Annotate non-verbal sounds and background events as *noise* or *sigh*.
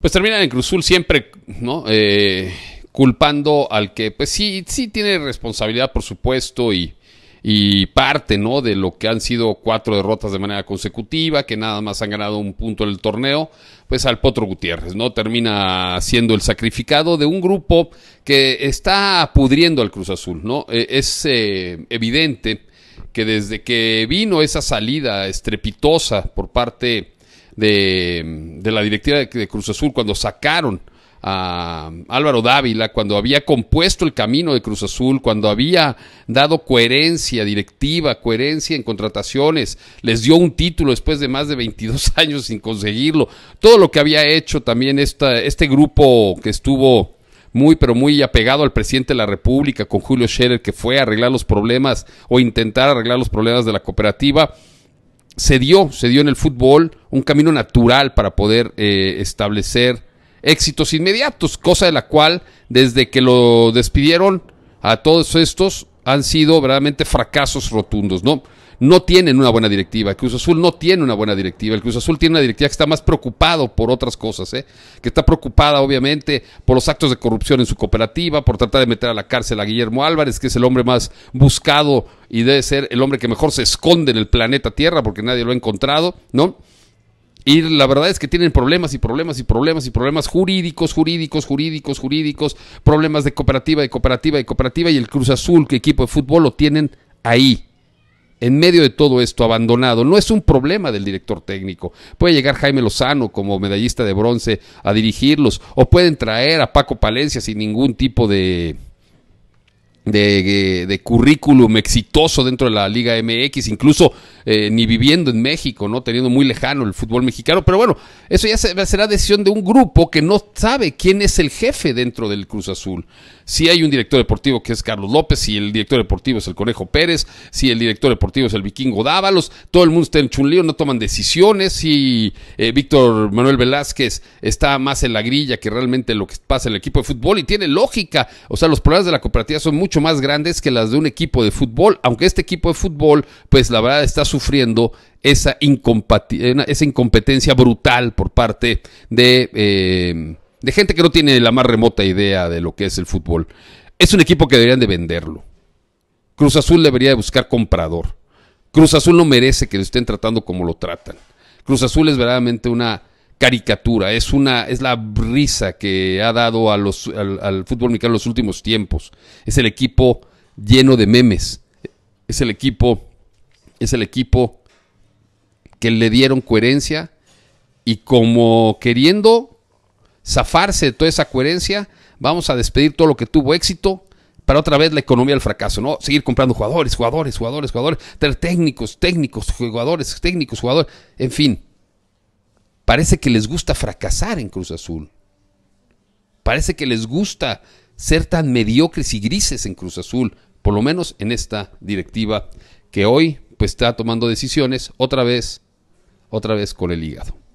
pues terminan en Azul siempre, ¿no? Eh, culpando al que, pues sí, sí tiene responsabilidad, por supuesto, y, parte, ¿no? De lo que han sido cuatro derrotas de manera consecutiva, que nada más han ganado un punto en el torneo, pues al Potro Gutiérrez, ¿no? Termina siendo el sacrificado de un grupo que está pudriendo al Cruz Azul, ¿no? Eh, es eh, evidente que desde que vino esa salida estrepitosa por parte de, la directiva de, Cruz Azul cuando sacaron a Álvaro Dávila, cuando había compuesto el camino de Cruz Azul, cuando había dado coherencia directiva, coherencia en contrataciones, les dio un título después de más de 22 *laughs* años sin conseguirlo, todo lo que había hecho también esta, este grupo que estuvo muy pero muy apegado al presidente de la República con Julio Scherer, que fue a arreglar los problemas o intentar arreglar los problemas de la cooperativa, se dio, se dio en el fútbol un camino natural para poder eh, establecer éxitos inmediatos, cosa de la cual desde que lo despidieron a todos estos han sido verdaderamente fracasos rotundos, ¿no? no tienen una buena directiva. El Cruz Azul no tiene una buena directiva. El Cruz Azul tiene una directiva que está más preocupado por otras cosas, ¿eh? que está preocupada obviamente por los actos de corrupción en su cooperativa, por tratar de meter a la cárcel a Guillermo Álvarez, que es el hombre más buscado y debe ser el hombre que mejor se esconde en el planeta Tierra porque nadie lo ha encontrado, ¿no? Y la verdad es que tienen problemas y problemas y problemas y problemas jurídicos, jurídicos, jurídicos, jurídicos, problemas de cooperativa, de cooperativa, de cooperativa y el Cruz Azul, que equipo de fútbol lo tienen ahí en medio de todo esto abandonado. No es un problema del director técnico. Puede llegar Jaime Lozano como medallista de bronce a dirigirlos o pueden traer a Paco Palencia sin ningún tipo de, de, currículum exitoso dentro de la Liga MX, incluso eh, ni viviendo en México, ¿no? Teniendo muy lejano el fútbol mexicano. Pero bueno, eso ya será decisión de un grupo que no sabe quién es el jefe dentro del Cruz Azul. Si hay un director deportivo que es Carlos López, si el director deportivo es el Conejo Pérez, si el director deportivo es el Vikingo Dávalos, todo el mundo está en chunlío, no toman decisiones, si eh, Víctor Manuel Velázquez está más en la grilla que realmente lo que pasa en el equipo de fútbol y tiene lógica. O sea, los problemas de la cooperativa son mucho más grandes que las de un equipo de fútbol, aunque este equipo de fútbol, pues la verdad está sufriendo esa, eh, esa incompetencia brutal por parte de... Eh, de gente que no tiene la más remota idea de lo que es el fútbol. Es un equipo que deberían de venderlo. Cruz Azul debería de buscar comprador. Cruz Azul no merece que lo estén tratando como lo tratan. Cruz Azul es verdaderamente una caricatura, es una es la brisa que ha dado al, fútbol mexicano en los últimos tiempos. Es el equipo lleno de memes. Es el equipo es el equipo que le dieron coherencia y como queriendo zafarse de toda esa coherencia, vamos a despedir todo lo que tuvo éxito para otra vez la economía del fracaso, ¿no? Seguir comprando jugadores, jugadores, jugadores, jugadores, tener técnicos, técnicos, jugadores, técnicos, jugadores, en fin. Parece que les gusta fracasar en Cruz Azul. Parece que les gusta ser tan mediocres y grises en Cruz Azul, por lo menos en esta directiva que hoy pues está tomando decisiones otra vez, otra vez con el hígado.